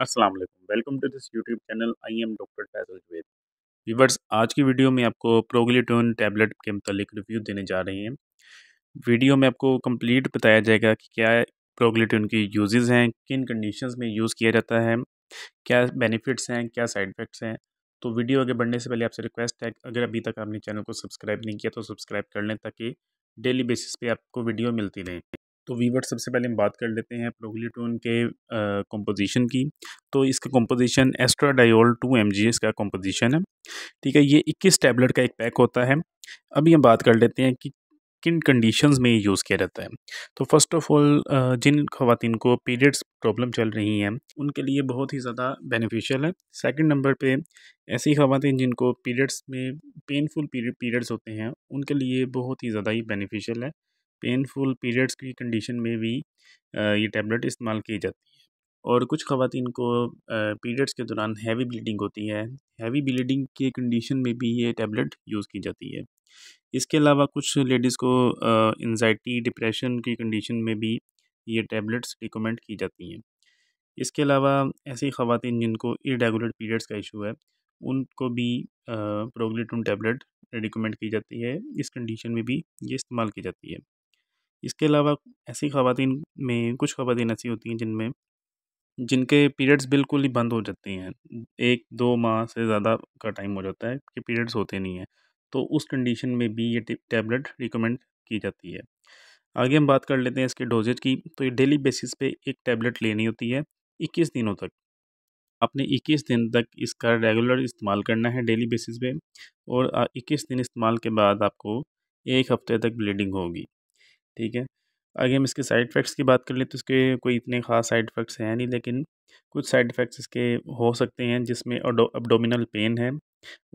Aslam welcome to this YouTube channel I am doctor Faisal Javed viewers आज की video में आपको प्रोगलीटोन टैबलेट के मतलब रिव्यू देने जा रहे हैं वीडियो में आपको कंप्लीट बताया जाएगा कि क्या प्रोगलीटोन की यूजेस हैं किन कंडीशंस में यूज़ किया जाता है क्या बेनिफिट्स हैं क्या साइड इफ़ेक्ट्स हैं तो वीडियो आगे बढ़ने से पहले आपसे रिक्वेस्ट है अगर अभी तक आपने चैनल को सब्सक्राइब नहीं किया तो सब्सक्राइब कर लें ताकि डेली बेसिस पर आपको वीडियो मिलती रहे तो वीवर्ट सबसे पहले हम बात कर लेते हैं प्रोगलीटोन के कंपोजिशन की तो इसका composition estradiol two M G इसका कंपोजिशन है ठीक है ये 21 टैबलेट का एक पैक होता है अभी हम बात कर लेते हैं कि किन कंडीशंस में ये यूज़ किया जाता है तो फर्स्ट ऑफ ऑल जिन खातन को पीरियड्स प्रॉब्लम चल रही हैं उनके लिए बहुत ही ज़्यादा बेनिफिशियल है सेकंड नंबर पे ऐसी खातन जिनको पीरियड्स में पेनफुल पीरियड्स होते हैं उनके लिए बहुत ही ज़्यादा ही बेनिफिशियल है पेनफुल पीरियड्स की कंडीशन में भी ये टैबलेट इस्तेमाल की जाती है और कुछ ख़वातीन को पीरियड्स के दौरान हैवी ब्लीडिंग होती है हैवी ब्लीडिंग की कंडीशन में भी ये टैबलेट यूज़ की जाती है इसके अलावा कुछ लेडीज़ को इन्जाइटी डिप्रेशन की कंडीशन में भी ये टैबलेट्स रिकमेंड की जाती हैं इसके अलावा ऐसी ख़वातीन जिनको इरेगुलर पीरियड्स का इशू है उनको भी प्रोगलीटून टैबलेट रिकमेंड की जाती है इस कंडीशन में भी ये इस्तेमाल की जाती है इसके अलावा ऐसी ख़वातीन में कुछ ख़वातीन ऐसी होती हैं जिनमें जिनके पीरियड्स बिल्कुल ही बंद हो जाती हैं एक दो माह से ज़्यादा का टाइम हो जाता है कि पीरियड्स होते नहीं हैं तो उस कंडीशन में भी ये टैबलेट रिकमेंड की जाती है आगे हम बात कर लेते हैं इसके डोजेज की तो ये डेली बेसिस पे एक टैबलेट लेनी होती है 21 दिनों तक आपने 21 दिन तक इसका रेगुलर इस्तेमाल करना है डेली बेसिस पे और 21 दिन इस्तेमाल के बाद आपको एक हफ्ते तक ब्लीडिंग होगी ठीक है आगे हम इसके साइड इफ़ेक्ट्स की बात कर लें तो इसके कोई इतने ख़ास साइड इफ़ेक्ट्स हैं नहीं लेकिन कुछ साइड इफ़ेक्ट्स इसके हो सकते हैं जिसमें अबडोमिनल पेन है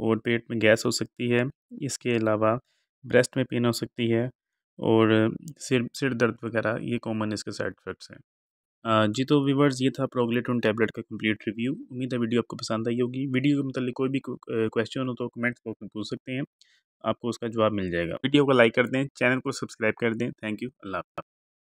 और पेट में गैस हो सकती है इसके अलावा ब्रेस्ट में पेन हो सकती है और सिर सिर दर्द वगैरह ये कॉमन इसके साइड इफ़ेक्ट्स हैं जी तो व्यूवर्स ये था प्रोग्लेटोन टैबलेट का कंप्लीट रिव्यू उम्मीद है वीडियो आपको पसंद आई होगी वीडियो के मतलब कोई भी क्वेश्चन हो तो कमेंट्स बॉक्स में पूछ सकते हैं आपको उसका जवाब मिल जाएगा वीडियो को लाइक कर दें चैनल को सब्सक्राइब कर दें थैंक यू अल्लाह